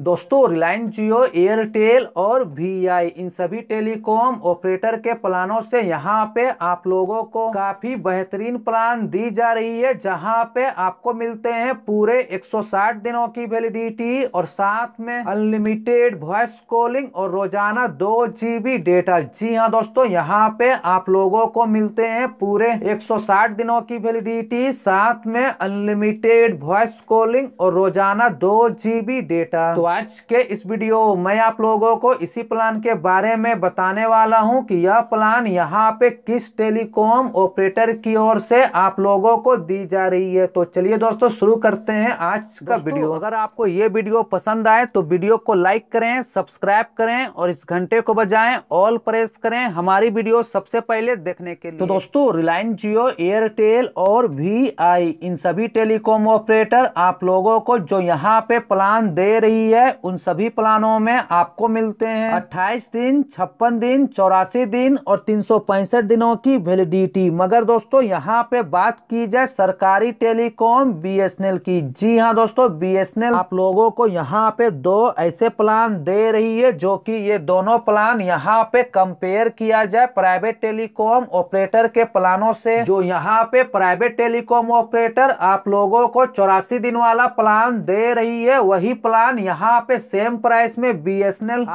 दोस्तों Reliance Jio Airtel और Vi इन सभी टेलीकॉम ऑपरेटर के प्लानों से यहाँ पे आप लोगों को काफी बेहतरीन प्लान दी जा रही है जहाँ पे आपको मिलते हैं पूरे 160 दिनों की वैलिडिटी और साथ में अनलिमिटेड वॉइस कॉलिंग और रोजाना दो जीबी डेटा जी हाँ दोस्तों यहाँ पे आप लोगों को मिलते हैं पूरे एक दिनों की वेलिडिटी साथ में अनलिमिटेड वॉइस कॉलिंग और रोजाना दो डेटा तो तो आज के इस वीडियो मैं आप लोगों को इसी प्लान के बारे में बताने वाला हूं कि यह प्लान यहां पे किस टेलीकॉम ऑपरेटर की ओर से आप लोगों को दी जा रही है तो चलिए दोस्तों शुरू करते हैं आज का वीडियो अगर आपको ये वीडियो पसंद आए तो वीडियो को लाइक करें सब्सक्राइब करें और इस घंटे को बजाय ऑल प्रेस करें हमारी वीडियो सबसे पहले देखने के लिए तो दोस्तों रिलायंस जियो एयरटेल और वी इन सभी टेलीकॉम ऑपरेटर आप लोगों को जो यहाँ पे प्लान दे रही है है उन सभी प्लानों में आपको मिलते हैं अट्ठाईस दिन छप्पन दिन चौरासी दिन और तीन दिनों की वैलिडिटी मगर दोस्तों यहाँ पे बात की जाए सरकारी टेलीकॉम बीएसएनएल की जी हाँ दोस्तों बीएसएनएल आप लोगों को यहाँ पे दो ऐसे प्लान दे रही है जो कि ये दोनों प्लान यहाँ पे कंपेयर किया जाए प्राइवेट टेलीकॉम ऑपरेटर के प्लानों से जो यहाँ पे प्राइवेट टेलीकॉम ऑपरेटर आप लोगों को चौरासी दिन वाला प्लान दे रही है वही प्लान यहाँ यहाँ पे सेम प्राइस में बी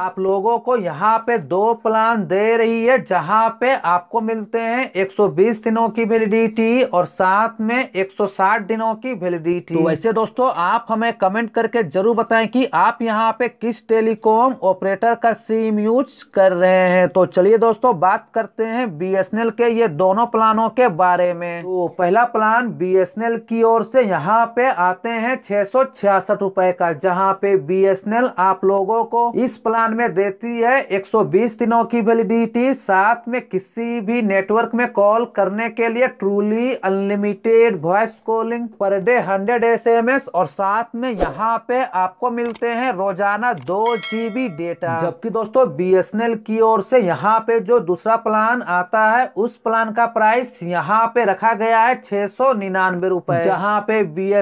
आप लोगों को यहाँ पे दो प्लान दे रही है जहाँ पे आपको मिलते हैं 120 दिनों की वेलिडिटी और साथ में 160 दिनों की वेलिडिटी तो वैसे दोस्तों आप हमें कमेंट करके जरूर बताएं कि आप यहाँ पे किस टेलीकॉम ऑपरेटर का सिम यूज कर रहे हैं तो चलिए दोस्तों बात करते हैं बी के ये दोनों प्लानों के बारे में तो पहला प्लान बी की ओर से यहाँ पे आते हैं छह सौ का जहाँ पे बी बीएसएनएल आप लोगों को इस प्लान में देती है 120 दिनों की वैलिडिटी साथ में किसी भी नेटवर्क में कॉल करने के लिए truly unlimited voice calling per day hundred S और साथ में यहाँ पे आपको मिलते हैं रोजाना दो जीबी डेटा जबकि दोस्तों बीएसएनएल की ओर से यहाँ पे जो दूसरा प्लान आता है उस प्लान का प्राइस यहाँ पे रखा गया है छह सौ निन्यानवे रूपए जहाँ पे बी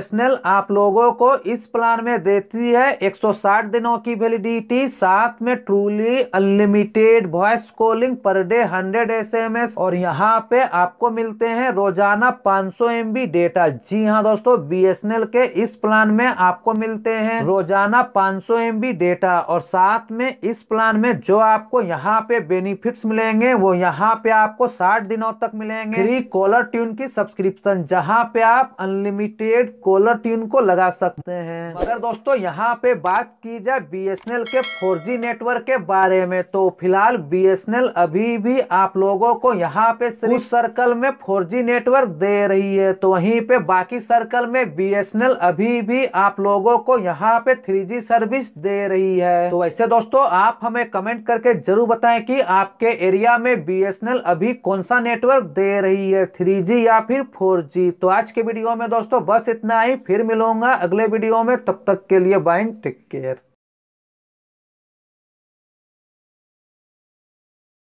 आप लोगों को इस प्लान में देती है एक सौ 160 दिनों की वैलिडिटी साथ में truly unlimited voice calling per day 100 SMS और यहाँ पे आपको मिलते हैं रोजाना 500 एमबी डेटा जी हाँ दोस्तों बीएसएनएल के इस प्लान में आपको मिलते हैं रोजाना 500 एमबी डेटा और साथ में इस प्लान में जो आपको यहाँ पे बेनिफिट्स मिलेंगे वो यहाँ पे आपको साठ दिनों तक मिलेंगे फ्री कॉलर ट्यून की सब्सक्रिप्शन जहाँ पे आप अनलिमिटेड कॉलर ट्यून को लगा सकते हैं मगर दोस्तों यहाँ पे बात बात की जाए बीएसएनएल के 4G नेटवर्क के बारे में तो फिलहाल बीएसएनएल अभी भी आप लोगों को यहाँ पे सिर्फ सर्कल में 4G नेटवर्क दे रही है तो वहीं पे बाकी सर्कल में बीएसएनएल अभी भी आप लोगों को यहाँ पे 3G सर्विस दे रही है तो वैसे दोस्तों आप हमें कमेंट करके जरूर बताएं कि आपके एरिया में बी अभी कौन सा नेटवर्क दे रही है थ्री या फिर फोर तो आज के वीडियो में दोस्तों बस इतना ही फिर मिलूंगा अगले वीडियो में तब तक के लिए बाइन टिक care